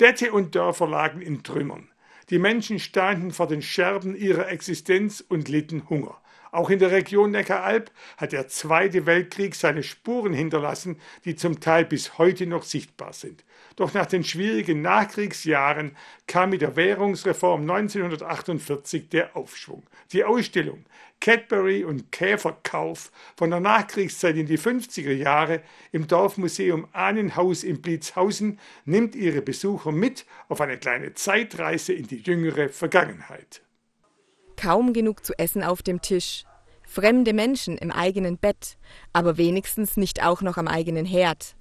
Städte und Dörfer lagen in Trümmern. Die Menschen standen vor den Scherben ihrer Existenz und litten Hunger. Auch in der Region Neckaralb hat der Zweite Weltkrieg seine Spuren hinterlassen, die zum Teil bis heute noch sichtbar sind. Doch nach den schwierigen Nachkriegsjahren kam mit der Währungsreform 1948 der Aufschwung. Die Ausstellung Cadbury und Käferkauf von der Nachkriegszeit in die 50er Jahre im Dorfmuseum Ahnenhaus in Blitzhausen nimmt ihre Besucher mit auf eine kleine Zeitreise in die jüngere Vergangenheit kaum genug zu essen auf dem Tisch, fremde Menschen im eigenen Bett, aber wenigstens nicht auch noch am eigenen Herd.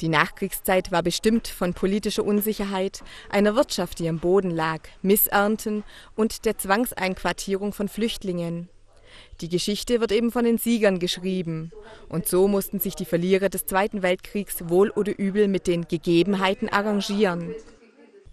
Die Nachkriegszeit war bestimmt von politischer Unsicherheit, einer Wirtschaft, die am Boden lag, Missernten und der Zwangseinquartierung von Flüchtlingen. Die Geschichte wird eben von den Siegern geschrieben. Und so mussten sich die Verlierer des Zweiten Weltkriegs wohl oder übel mit den Gegebenheiten arrangieren.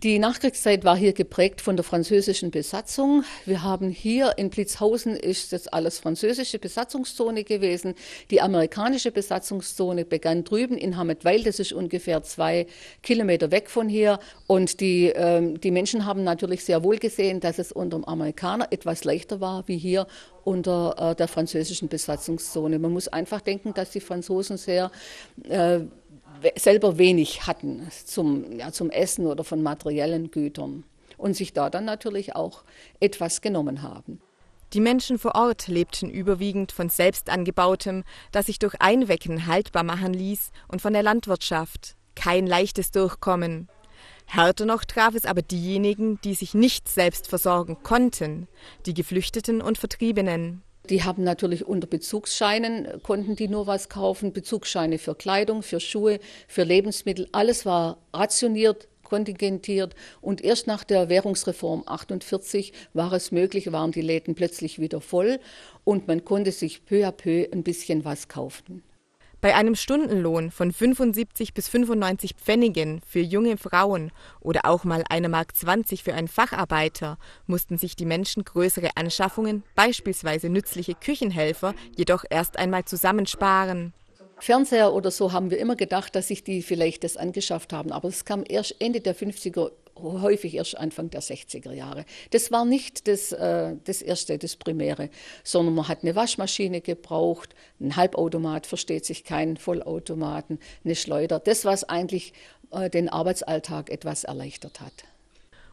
Die Nachkriegszeit war hier geprägt von der französischen Besatzung. Wir haben hier in Blitzhausen ist das alles französische Besatzungszone gewesen. Die amerikanische Besatzungszone begann drüben in Hammetweil. Das ist ungefähr zwei Kilometer weg von hier. Und die, ähm, die Menschen haben natürlich sehr wohl gesehen, dass es unter dem Amerikaner etwas leichter war wie hier unter äh, der französischen Besatzungszone. Man muss einfach denken, dass die Franzosen sehr äh, selber wenig hatten zum, ja, zum Essen oder von materiellen Gütern und sich da dann natürlich auch etwas genommen haben. Die Menschen vor Ort lebten überwiegend von selbst angebautem, das sich durch Einwecken haltbar machen ließ und von der Landwirtschaft. Kein leichtes Durchkommen. Härter noch traf es aber diejenigen, die sich nicht selbst versorgen konnten, die Geflüchteten und Vertriebenen. Die haben natürlich unter Bezugsscheinen, konnten die nur was kaufen, Bezugsscheine für Kleidung, für Schuhe, für Lebensmittel, alles war rationiert, kontingentiert und erst nach der Währungsreform 48 war es möglich, waren die Läden plötzlich wieder voll und man konnte sich peu à peu ein bisschen was kaufen. Bei einem Stundenlohn von 75 bis 95 Pfennigen für junge Frauen oder auch mal einer Mark 20 für einen Facharbeiter mussten sich die Menschen größere Anschaffungen, beispielsweise nützliche Küchenhelfer, jedoch erst einmal zusammensparen. Fernseher oder so haben wir immer gedacht, dass sich die vielleicht das angeschafft haben. Aber es kam erst Ende der 50er häufig erst Anfang der 60er Jahre. Das war nicht das, äh, das Erste, das Primäre, sondern man hat eine Waschmaschine gebraucht, ein Halbautomat, versteht sich keinen Vollautomaten, eine Schleuder. Das, was eigentlich äh, den Arbeitsalltag etwas erleichtert hat.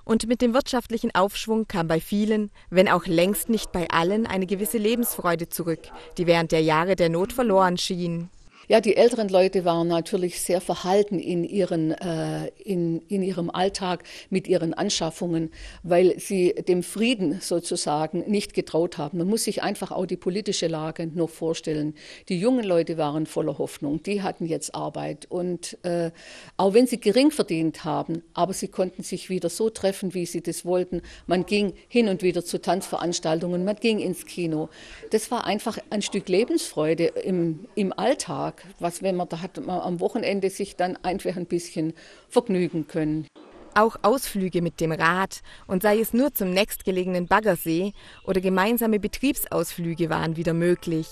Und mit dem wirtschaftlichen Aufschwung kam bei vielen, wenn auch längst nicht bei allen, eine gewisse Lebensfreude zurück, die während der Jahre der Not verloren schien. Ja, die älteren Leute waren natürlich sehr verhalten in, ihren, äh, in, in ihrem Alltag mit ihren Anschaffungen, weil sie dem Frieden sozusagen nicht getraut haben. Man muss sich einfach auch die politische Lage noch vorstellen. Die jungen Leute waren voller Hoffnung, die hatten jetzt Arbeit und äh, auch wenn sie gering verdient haben, aber sie konnten sich wieder so treffen, wie sie das wollten. Man ging hin und wieder zu Tanzveranstaltungen, man ging ins Kino. Das war einfach ein Stück Lebensfreude im, im Alltag was wenn man da hat, man am Wochenende sich dann einfach ein bisschen vergnügen können. Auch Ausflüge mit dem Rad und sei es nur zum nächstgelegenen Baggersee oder gemeinsame Betriebsausflüge waren wieder möglich.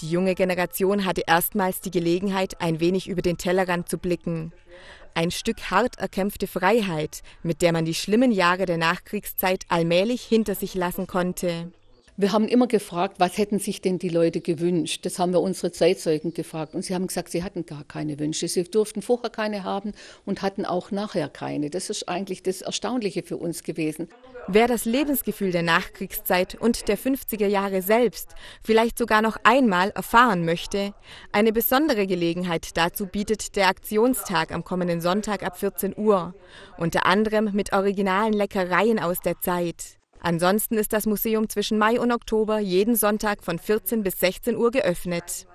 Die junge Generation hatte erstmals die Gelegenheit, ein wenig über den Tellerrand zu blicken. Ein Stück hart erkämpfte Freiheit, mit der man die schlimmen Jahre der Nachkriegszeit allmählich hinter sich lassen konnte. Wir haben immer gefragt, was hätten sich denn die Leute gewünscht? Das haben wir unsere Zeitzeugen gefragt und sie haben gesagt, sie hatten gar keine Wünsche. Sie durften vorher keine haben und hatten auch nachher keine. Das ist eigentlich das Erstaunliche für uns gewesen. Wer das Lebensgefühl der Nachkriegszeit und der 50er Jahre selbst vielleicht sogar noch einmal erfahren möchte, eine besondere Gelegenheit dazu bietet der Aktionstag am kommenden Sonntag ab 14 Uhr, unter anderem mit originalen Leckereien aus der Zeit. Ansonsten ist das Museum zwischen Mai und Oktober jeden Sonntag von 14 bis 16 Uhr geöffnet.